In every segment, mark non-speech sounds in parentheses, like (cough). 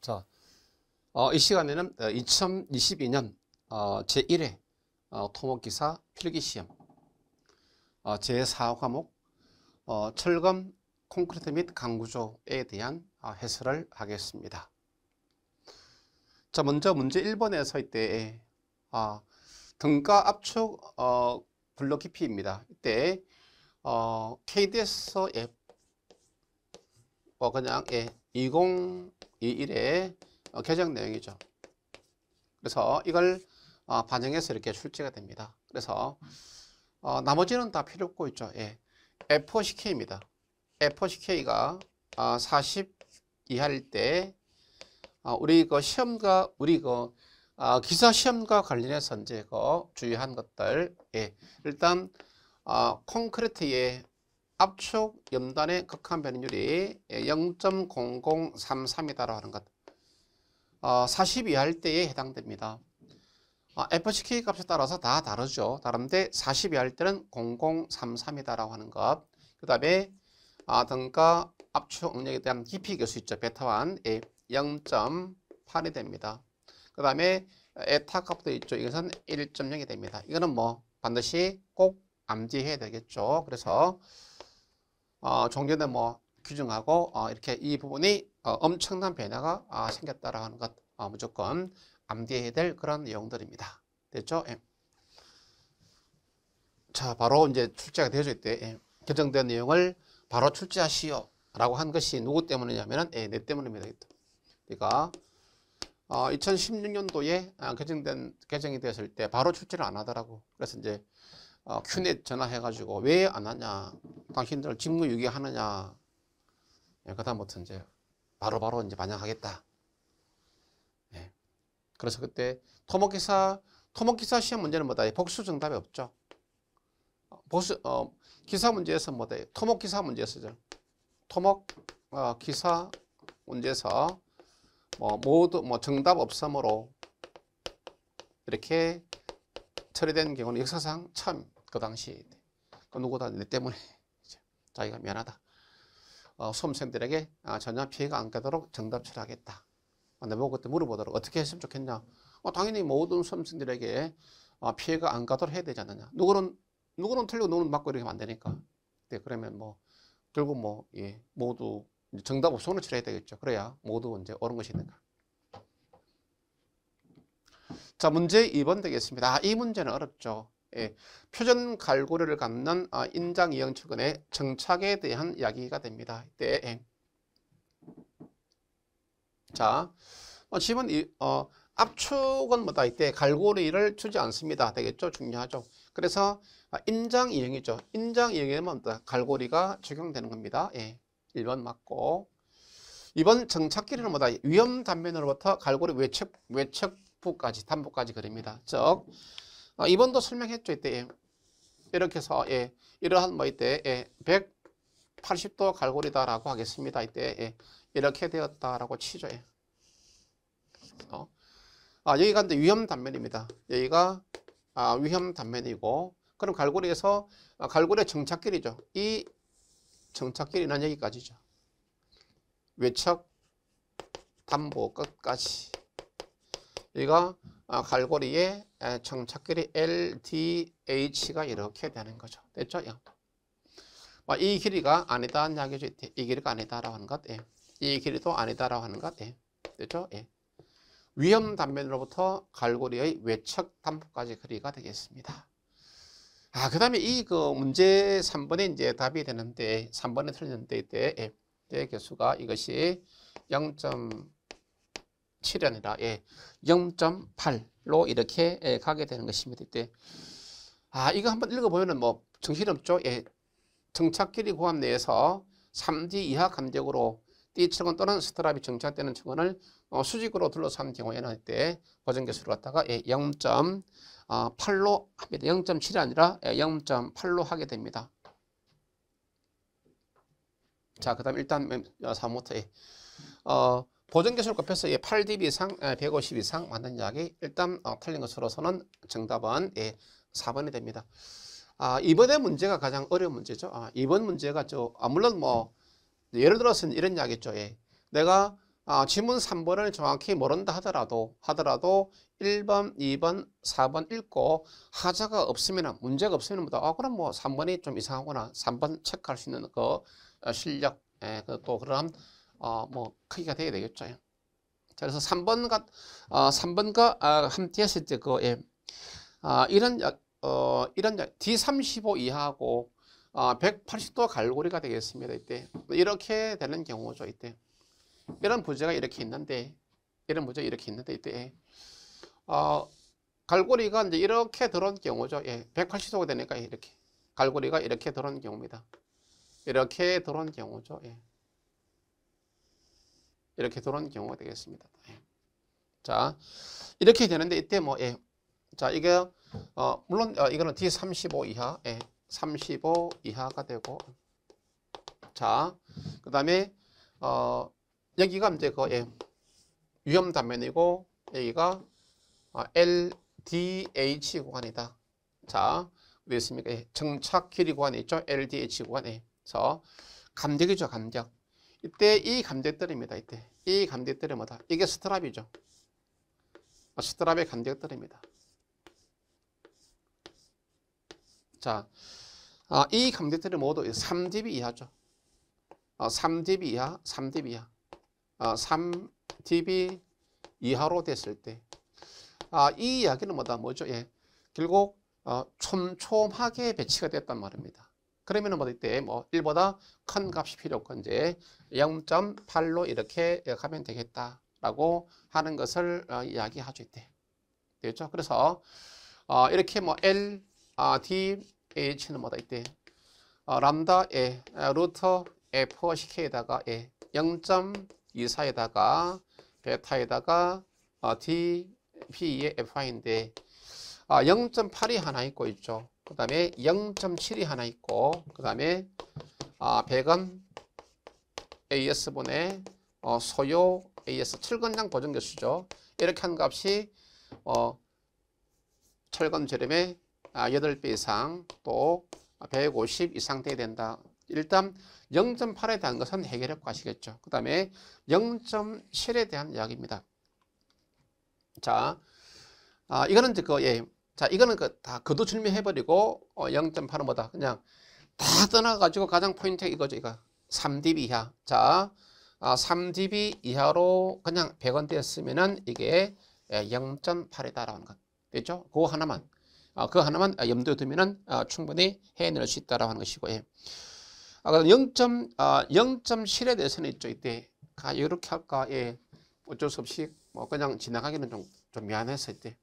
자, 어, 이 시간에는 2022년 어, 어 제1회 어, 토목기사 필기시험 어, 제4과목 어, 철검 콘크리트 및 강구조에 대한 어, 해설을 하겠습니다. 자, 먼저 문제 1번에서 이때 어, 등가 압축 어, 블록 깊이입니다. 이때 어, KDS의 어, 그냥 예, 20 이일의 어, 개정 내용이죠. 그래서 이걸 어, 반영해서 이렇게 출제가 됩니다. 그래서 어, 나머지는 다 필요 없고 있죠. 예. F4CK입니다. F4CK가 어, 40 이하일 때 어, 우리 그 시험과 우리 그 어, 기사 시험과 관련해서 이제 그 주의한 것들 예. 일단 어, 콘크리트의 압축 염단의 극한 변율이 0.0033이다라고 하는 것. 어, 4 2할 때에 해당됩니다. 어, FCK 값에 따라서 다 다르죠. 다른데 40이 때는 0033이다라고 하는 것. 그 다음에 아, 등가 압축 응력에 대한 깊이 교수 있죠. 베타완 0.8이 예, 됩니다. 그 다음에 에타 값도 있죠. 이것은 1.0이 됩니다. 이거는 뭐 반드시 꼭 암기해야 되겠죠. 그래서 어, 종전에 뭐 규정하고 어, 이렇게 이 부분이 어, 엄청난 변화가 어, 아, 생겼다라는 것 어, 무조건 암기해야 될 그런 내용들입니다. 됐죠? 예. 자, 바로 이제 출제가 되어져 있대. 예. 결정된 내용을 바로 출제하시오. 라고 한 것이 누구 때문이냐면, 예, 내 때문입니다. 그러니까, 어, 2016년도에 아, 개정된, 개정이 되었을 때 바로 출제를 안 하더라고. 그래서 이제 어, 큐넷 전화해가지고 왜 안 하냐 당신들 직무 유기하느냐 예, 그다음부터 이제 바로바로 바로 이제 반영하겠다 예. 그래서 그때 토목기사 토목기사 시험 문제는 뭐다 복수 정답이 없죠 어, 복수 어, 기사 문제에서 뭐다 토목기사 문제에서죠 토목 어, 기사 문제에서 뭐 모두 뭐 정답 없음으로 이렇게 처리된 경우는 역사상 처음 그 당시에 그 누구다 내 때문에 (laughs) 자기가 미안하다. 어, 수험생들에게 아, 전혀 피해가 안 가도록 정답 처리하겠다. 아, 어, 내보 뭐 그때 물어보도록 어떻게 했으면 좋겠냐. 어, 당연히 모든 수험생들에게 어, 피해가 안 가도록 해야 되지 않느냐. 누구는 누구는 틀리고 누구는 맞고 이렇게 하면 안 되니까. 네, 그러면 뭐 결국 뭐 예, 모두 정답 없으면 처리야 되겠죠. 그래야 모두 이제 옳은 것이 있는 자, 문제 2번 되겠습니다. 아, 이 문제는 어렵죠. 예, 표준 갈고리를 감는 아, 인장 이형 측근의 정착에 대한 이야기가 됩니다. 이 네. 자, 어, 집은 이, 어, 압축은 뭐다 이때 갈고리를 주지 않습니다. 되겠죠? 중요하죠. 그래서 아, 인장 이형이죠. 인장 이형에는 갈고리가 적용되는 겁니다. 예. 1번 맞고 2번 정착길이는 뭐다 위험 단면으로부터 갈고리 외측 외측부까지 단부까지 그립니다. 즉 어, 2번도 설명했죠, 이때. 예. 이렇게 해서, 예. 이러한, 뭐, 이때, 예. 180도 갈고리다라고 하겠습니다. 이때, 예. 이렇게 되었다라고 치죠, 예. 어. 아, 여기가 근데 위험 단면입니다. 여기가, 아, 위험 단면이고, 그럼 갈고리에서, 아, 갈고리의 정착길이죠. 이 정착길이란 여기까지죠. 외척 담보 끝까지. 여기가 어, 갈고리에 정착길이 LDH가 이렇게 되는 거죠. 됐죠? 뭐, 이 길이가 아니다 이야기죠. 이 길이가 아니다라고 하는 것. 예. 이 길이도 아니다라고 하는 것. 예. 됐죠? 예. 위험 단면으로부터 갈고리의 외측 담보까지 거리가 되겠습니다. 아, 그 다음에 이 그 문제 3번에 이제 답이 되는데, 3번에 틀렸는데, 이때, 예. 때 개수가 이것이 7이 아니라 예, 0.8로 이렇게 예, 가게 되는 것입니다. 이때 아 이거 한번 읽어보면은 뭐 정신없죠. 예, 정착끼리 고함 내에서 3D 이하 감격으로 띠측은 또는 스트랍이 정착되는 측원을 어, 수직으로 둘러싼 경우에는 이때 보정 개수를 갖다가 예, 0.8로 합니다. 0.7이 아니라 예, 0.8로 하게 됩니다. 자, 그 다음 일단 3부터 어, 예. 어, 보증 개수를 곱해서 예, 8dB 이상, 예, 아, 150 이상 맞는 약이 일단 어, 틀린 것으로서는 정답은 예, 4번이 됩니다. 아, 이번의 문제가 가장 어려운 문제죠. 아, 이번 문제가 저, 아, 물론 뭐, 예를 들어서 이런 이야기죠. 예. 내가 아, 지문 3번을 정확히 모른다 하더라도, 하더라도 1번, 2번, 4번 읽고 하자가 없으면, 문제가 없으면, 보다, 아, 그럼 뭐 3번이 좀 이상하구나. 3번 체크할 수 있는 그 어, 실력, 예, 그 또 그런 어, 뭐 크기가 돼야 되겠죠. 예. 자, 그래서 3번과 어, 3번과 아, 함께 했을 때그 예. 아, 이런 어, 이런 D35 이하고 어, 아, 180도 갈고리가 되겠습니다. 이때 뭐 이렇게 되는 경우죠. 이때 이런 부재가 이렇게 있는데 이런 부재 이렇게 있는데 이때 예. 어, 갈고리가 이제 이렇게 들어온 경우죠. 예, 180도가 되니까 이렇게 갈고리가 이렇게 들어온 경우입니다. 이렇게 들어온 경우죠. 예. 이렇게 들어온 경우가 되겠습니다. 예. 자, 이렇게 되는데 이때 뭐, 예. 자, 이게, 어, 물론, 어, 이거는 D35 이하, 예. 35 이하가 되고, 자, 그 다음에, 어, 여기가 이제 그, 예. 위험 단면이고, 여기가 어, LDH 구간이다. 자, 어디 있습니까? 예. 정착 길이 구간이 있죠? LDH 구간에. 예. 그 감격이죠, 감격. 이때 이 감정떨입니다. 이때 이 감정떨이 뭐다? 이게 스트랍이죠. 아, 스트랍의 감정떨입니다. 자, 아, 이 감정떨이 모두 3dB 이하죠. 3dB 아, 이하, 3dB 이하. 3dB 이하로 됐을 때, 아, 이 이야기는 뭐다? 뭐죠? 예. 결국 어, 촘촘하게 배치가 됐단 말입니다. 그러면은 뭐 이때 뭐 1보다 큰 값이 필요 없고 이제 0.8로 이렇게 가면 되겠다라고 하는 것을 어, 이야기하죠 이때. 되죠 그래서 어, 이렇게 뭐 L, 아, D, H는 뭐 이때 어, 람다 A, 루터 F, CK에다가 A 0.24에다가 베타에다가 어, D, P의 F인데 아, 0.8이 하나 있고 있죠. 그 다음에 0.7이 하나 있고 그 다음에 아, 100은 AS분의 어, 소요 AS 철근량 보정개수죠. 이렇게 한 값이 어, 철근 저렴의 아, 8배 이상 또 150 이상 돼야 된다. 일단 0.8에 대한 것은 해결했고 아시겠죠. 그 다음에 0.7에 대한 이야기입니다. 자, 아, 이거는 그, 예, 자, 이거는 그 다 거두절미해버리고 어, 0.8은 뭐다. 그냥 다 떠나가지고 가장 포인트가 이거죠. 이거 3dB 이하. 자, 아, 3dB 이하로 그냥 100원대에 으면은 이게 0.8이다라는 예, 것. 됐죠? 그거 하나만. 아, 그거 하나만 아, 염두에 두면은 아, 충분히 해낼 수 있다라고 하는 것이고. 예. 아, 그럼 0. 0.7에 대해서는 있죠. 이때. 가, 이렇게 할까. 예. 어쩔 수 없이 뭐 그냥 지나가기는 좀, 좀미안해서이 때.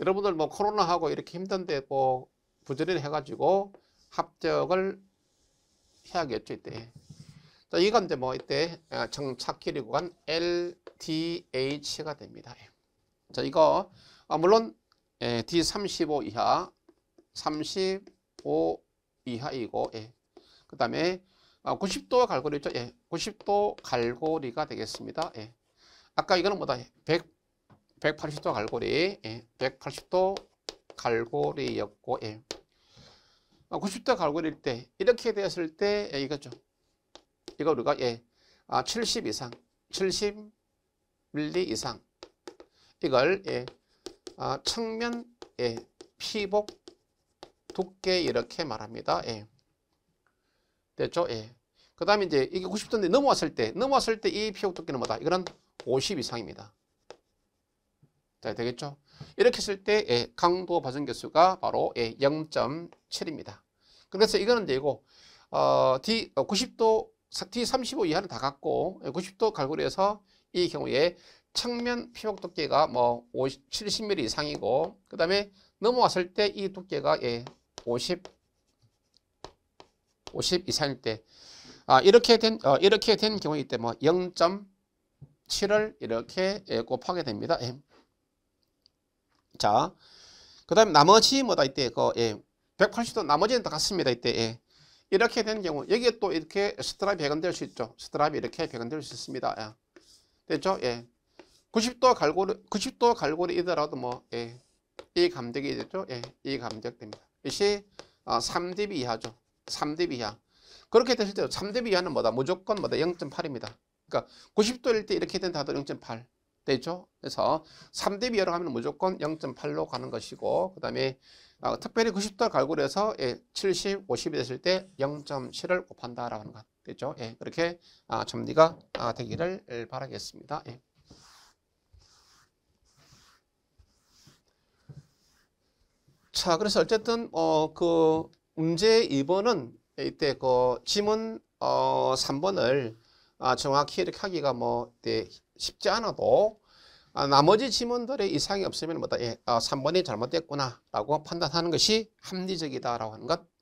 여러분들 뭐 코로나하고 이렇게 힘든데 뭐 부조리를 해가지고 합격을 해야겠죠 이때 자 이건 이제 뭐 이때 정착기리 구 LDH가 됩니다 예. 자 이거 아, 물론 예, D35 이하 35 이하이고 예. 그 다음에 아, 90도 갈고리죠 예. 90도 갈고리가 되겠습니다 예. 아까 이거는 뭐다 100 예. 180도 갈고리, 예, 180도 갈고리였고, 예. 90도 아, 갈고리일 때, 이렇게 되었을 때, 예, 이거죠. 이거 우리가, 예, 아, 70 이상, 70 밀리 이상. 이걸, 예, 아, 측면, 예, 피복 두께 이렇게 말합니다. 예. 됐죠? 예. 그 다음에 이제 이게 90도인데 넘어왔을 때, 넘어왔을 때 이 피복 두께는 뭐다? 이거는 50 이상입니다. 자, 되겠죠? 이렇게 했을 때 예, 강도 받은 개수가 바로 예, 0.7입니다. 그래서 이거는 되고 어, D 90도 D35 이하는 다 같고 90도 예, 갈고리에서 이 경우에 측면 피복 두께가 뭐 50, 70mm 이상이고 그 다음에 넘어왔을 때 이 두께가 예, 50 50 이상일 때 아, 이렇게 된 어, 이렇게 된 경우이기 때뭐 0.7을 이렇게 예, 곱하게 됩니다. 예. 자, 그다음 나머지 뭐다 이때 그 예, 180도 나머지는 다 같습니다 이때 예. 이렇게 되는 경우 여기에 또 이렇게 스트라이배근될수 있죠. 스트라이 이렇게 배근될수 있습니다. 예. 됐죠? 예. 90도 갈고리 90도 갈고리이더라도 뭐이 예. 감격이 되죠 예. 이 감격됩니다. 예. 이것이 어, 3dB 이하죠. 3dB 이하. 그렇게 됐을 때 3dB 이하는 뭐다? 무조건 뭐다? 0.8입니다. 그러니까 90도일 때 이렇게 된 다도 0.8. 되죠. 그래서 3대 비하로 가면 무조건 0.8로 가는 것이고 그 다음에 어, 특별히 90도 갈고해서 예, 70, 50이 됐을 때 0.7을 곱한다라고 하는 것 되죠. 예, 그렇게 아, 정리가 아, 되기를 바라겠습니다. 예. 자, 그래서 어쨌든 어, 그 문제 2번은 이때 그 지문 어, 3번을 아, 정확히 이렇게 하기가 뭐 네, 쉽지 않아도 아, 나머지 지문들에 이상이 없으면 뭐다 예, 아, 3번이 잘못됐구나라고 판단하는 것이 합리적이다라고 하는 것